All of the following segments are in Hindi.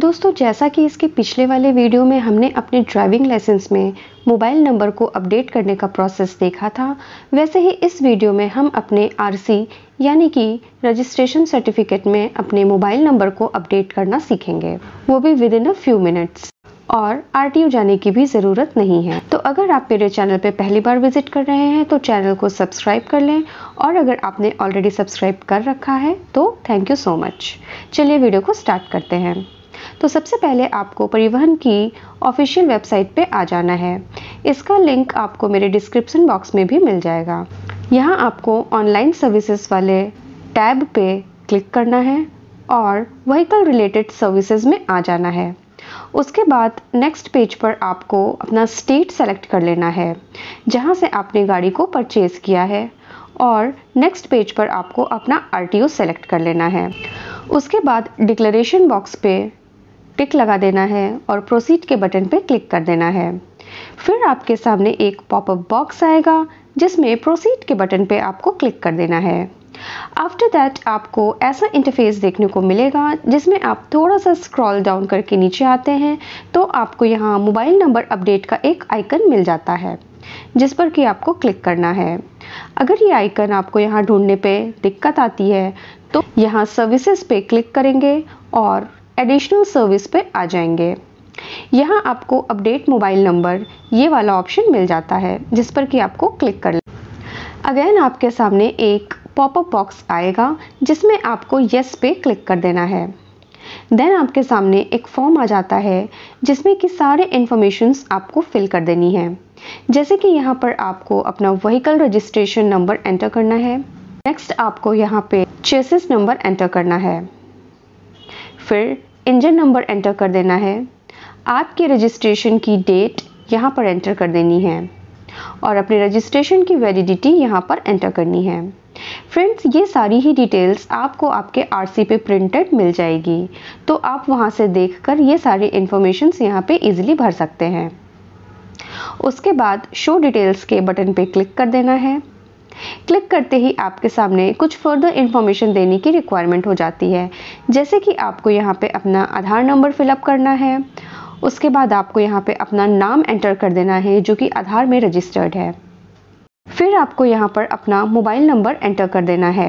दोस्तों जैसा कि इसके पिछले वाले वीडियो में हमने अपने ड्राइविंग लाइसेंस में मोबाइल नंबर को अपडेट करने का प्रोसेस देखा था वैसे ही इस वीडियो में हम अपने आरसी यानी कि रजिस्ट्रेशन सर्टिफिकेट में अपने मोबाइल नंबर को अपडेट करना सीखेंगे वो भी within a few minutes और आर जाने की भी ज़रूरत नहीं है तो अगर आप मेरे चैनल पर पहली बार विजिट कर रहे हैं तो चैनल को सब्सक्राइब कर लें और अगर आपने ऑलरेडी सब्सक्राइब कर रखा है तो थैंक यू सो मच चलिए वीडियो को स्टार्ट करते हैं तो सबसे पहले आपको परिवहन की ऑफिशियल वेबसाइट पे आ जाना है इसका लिंक आपको मेरे डिस्क्रिप्शन बॉक्स में भी मिल जाएगा यहाँ आपको ऑनलाइन सर्विसेज वाले टैब पे क्लिक करना है और व्हीकल रिलेटेड सर्विसेज में आ जाना है उसके बाद नेक्स्ट पेज पर आपको अपना स्टेट सेलेक्ट कर लेना है जहाँ से आपने गाड़ी को परचेज़ किया है और नेक्स्ट पेज पर आपको अपना आर टी सेलेक्ट कर लेना है उसके बाद डिक्लेरेशन बॉक्स पे टिक लगा देना है और प्रोसीड के बटन पे क्लिक कर देना है फिर आपके सामने एक पॉपअप बॉक्स आएगा जिसमें प्रोसीड के बटन पे आपको क्लिक कर देना है आफ्टर दैट आपको ऐसा इंटरफेस देखने को मिलेगा जिसमें आप थोड़ा सा स्क्रॉल डाउन करके नीचे आते हैं तो आपको यहाँ मोबाइल नंबर अपडेट का एक आइकन मिल जाता है जिस पर कि आपको क्लिक करना है अगर ये आइकन आपको यहाँ ढूंढने पे दिक्कत आती है तो यहाँ सर्विसेज पे क्लिक करेंगे और एडिशनल सर्विस पे आ जाएंगे यहाँ आपको अपडेट मोबाइल नंबर ये वाला ऑप्शन मिल जाता है जिस पर कि आपको क्लिक कर अगेन आपके सामने एक पॉपअप बॉक्स आएगा जिसमें आपको येस पे क्लिक कर देना है देन आपके सामने एक फॉर्म आ जाता है जिसमें कि सारे इन्फॉर्मेशंस आपको फिल कर देनी है जैसे कि यहाँ पर आपको अपना व्हीकल रजिस्ट्रेशन नंबर एंटर करना है नेक्स्ट आपको यहाँ पे चेसिस नंबर एंटर करना है फिर इंजन नंबर एंटर कर देना है आपके रजिस्ट्रेशन की डेट यहाँ पर एंटर कर देनी है और अपने रजिस्ट्रेशन की वैलिडिटी यहाँ पर एंटर करनी है फ्रेंड्स ये सारी ही डिटेल्स आपको आपके आरसी पे प्रिंटेड मिल जाएगी तो आप वहाँ से देखकर ये सारी इन्फॉर्मेशंस यहाँ पे इजीली भर सकते हैं उसके बाद शो डिटेल्स के बटन पे क्लिक कर देना है क्लिक करते ही आपके सामने कुछ फर्दर इन्फॉर्मेशन देने की रिक्वायरमेंट हो जाती है जैसे कि आपको यहाँ पे अपना आधार नंबर फिलअप करना है उसके बाद आपको यहाँ पे अपना नाम एंटर कर देना है जो कि आधार में रजिस्टर्ड है फिर आपको यहाँ पर अपना मोबाइल नंबर एंटर कर देना है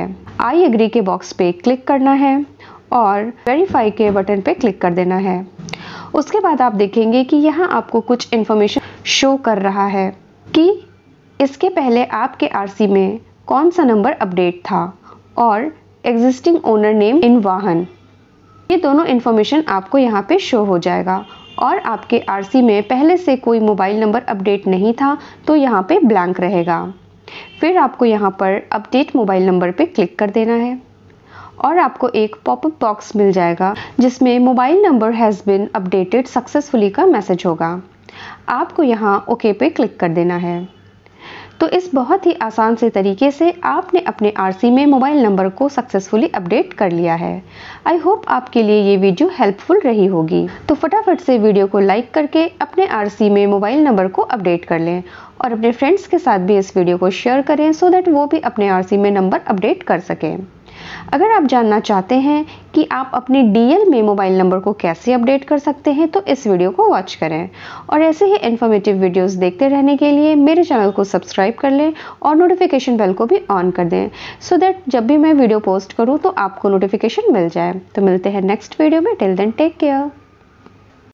आई एग्री के बॉक्स पे क्लिक करना है और वेरीफाई के बटन पे क्लिक कर देना है उसके बाद आप देखेंगे कि यहाँ आपको कुछ इन्फॉर्मेशन शो कर रहा है कि इसके पहले आपके आर में कौन सा नंबर अपडेट था और एग्जिस्टिंग ओनर नेम इन वाहन ये दोनों इन्फॉर्मेशन आपको यहाँ पे शो हो जाएगा और आपके आरसी में पहले से कोई मोबाइल नंबर अपडेट नहीं था तो यहाँ पे ब्लैंक रहेगा फिर आपको यहाँ पर अपडेट मोबाइल नंबर पे क्लिक कर देना है और आपको एक पॉपअप बॉक्स मिल जाएगा जिसमें mobile number has been updated successfully का मैसेज होगा आपको यहाँ ओके पे क्लिक कर देना है तो इस बहुत ही आसान से तरीके से आपने अपने आरसी में मोबाइल नंबर को सक्सेसफुली अपडेट कर लिया है आई होप आपके लिए ये वीडियो हेल्पफुल रही होगी तो फटाफट से वीडियो को लाइक करके अपने आर में मोबाइल नंबर को अपडेट कर लें और अपने फ्रेंड्स के साथ भी इस वीडियो को शेयर करें सो so देट वो भी अपने आर में नंबर अपडेट कर सकें अगर आप जानना चाहते हैं कि आप अपने डीएल में मोबाइल नंबर को कैसे अपडेट कर सकते हैं तो इस वीडियो को वॉच करें और ऐसे ही इन्फॉर्मेटिव वीडियोस देखते रहने के लिए मेरे चैनल को सब्सक्राइब कर लें और नोटिफिकेशन बेल को भी ऑन कर दें सो so दैट जब भी मैं वीडियो पोस्ट करूँ तो आपको नोटिफिकेशन मिल जाए तो मिलते हैं नेक्स्ट वीडियो में टिल देन टेक केयर